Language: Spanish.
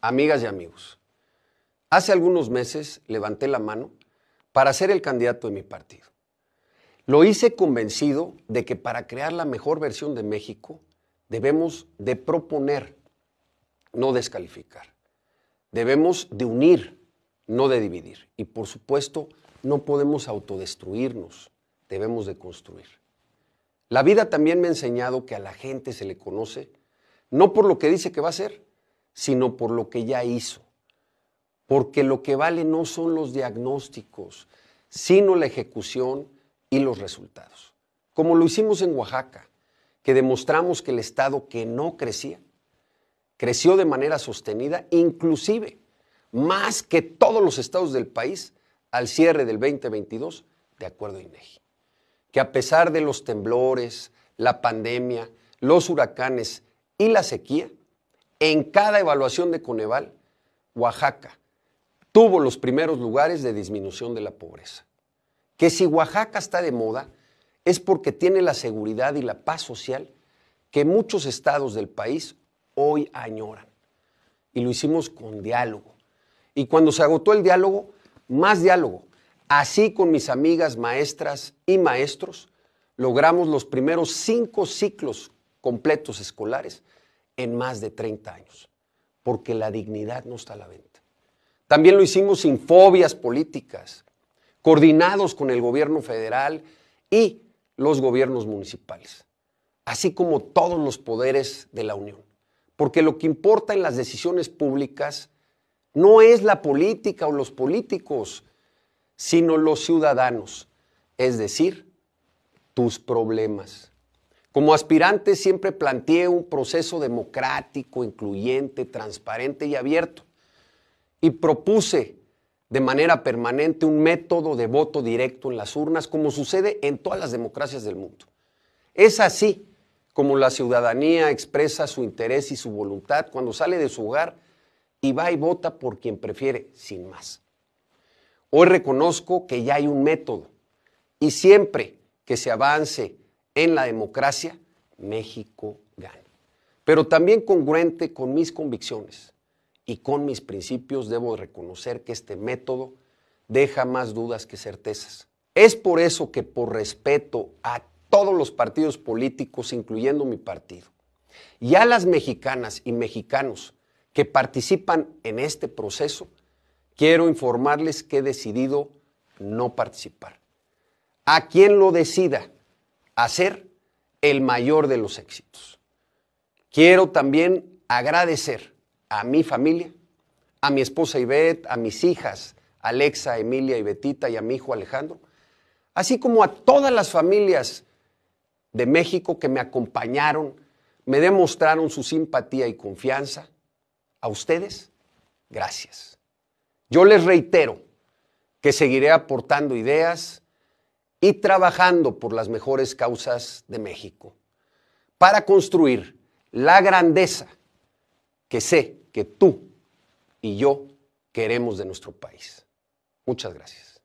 amigas y amigos, hace algunos meses levanté la mano para ser el candidato de mi partido. Lo hice convencido de que para crear la mejor versión de México debemos de proponer, no descalificar. Debemos de unir, no de dividir. Y por supuesto, no podemos autodestruirnos, debemos de construir. La vida también me ha enseñado que a la gente se le conoce no por lo que dice que va a ser, sino por lo que ya hizo. Porque lo que vale no son los diagnósticos, sino la ejecución y los resultados. Como lo hicimos en Oaxaca, que demostramos que el Estado que no crecía, creció de manera sostenida, inclusive más que todos los estados del país al cierre del 2022, de acuerdo a INEGI. Que a pesar de los temblores, la pandemia, los huracanes y la sequía, en cada evaluación de Coneval, Oaxaca tuvo los primeros lugares de disminución de la pobreza. Que si Oaxaca está de moda es porque tiene la seguridad y la paz social que muchos estados del país hoy añoran. Y lo hicimos con diálogo. Y cuando se agotó el diálogo, más diálogo. Así con mis amigas maestras y maestros, logramos los primeros cinco ciclos completos escolares en más de 30 años, porque la dignidad no está a la venta. También lo hicimos sin fobias políticas, coordinados con el gobierno federal y los gobiernos municipales, así como todos los poderes de la Unión. Porque lo que importa en las decisiones públicas no es la política o los políticos, sino los ciudadanos, es decir, tus problemas, como aspirante siempre planteé un proceso democrático, incluyente, transparente y abierto. Y propuse de manera permanente un método de voto directo en las urnas, como sucede en todas las democracias del mundo. Es así como la ciudadanía expresa su interés y su voluntad cuando sale de su hogar y va y vota por quien prefiere, sin más. Hoy reconozco que ya hay un método y siempre que se avance en la democracia, México gana. Pero también congruente con mis convicciones y con mis principios, debo reconocer que este método deja más dudas que certezas. Es por eso que por respeto a todos los partidos políticos, incluyendo mi partido, y a las mexicanas y mexicanos que participan en este proceso, quiero informarles que he decidido no participar. A quien lo decida, Hacer ser el mayor de los éxitos. Quiero también agradecer a mi familia, a mi esposa Ivette, a mis hijas, Alexa, Emilia y Betita y a mi hijo Alejandro, así como a todas las familias de México que me acompañaron, me demostraron su simpatía y confianza. A ustedes, gracias. Yo les reitero que seguiré aportando ideas, y trabajando por las mejores causas de México para construir la grandeza que sé que tú y yo queremos de nuestro país. Muchas gracias.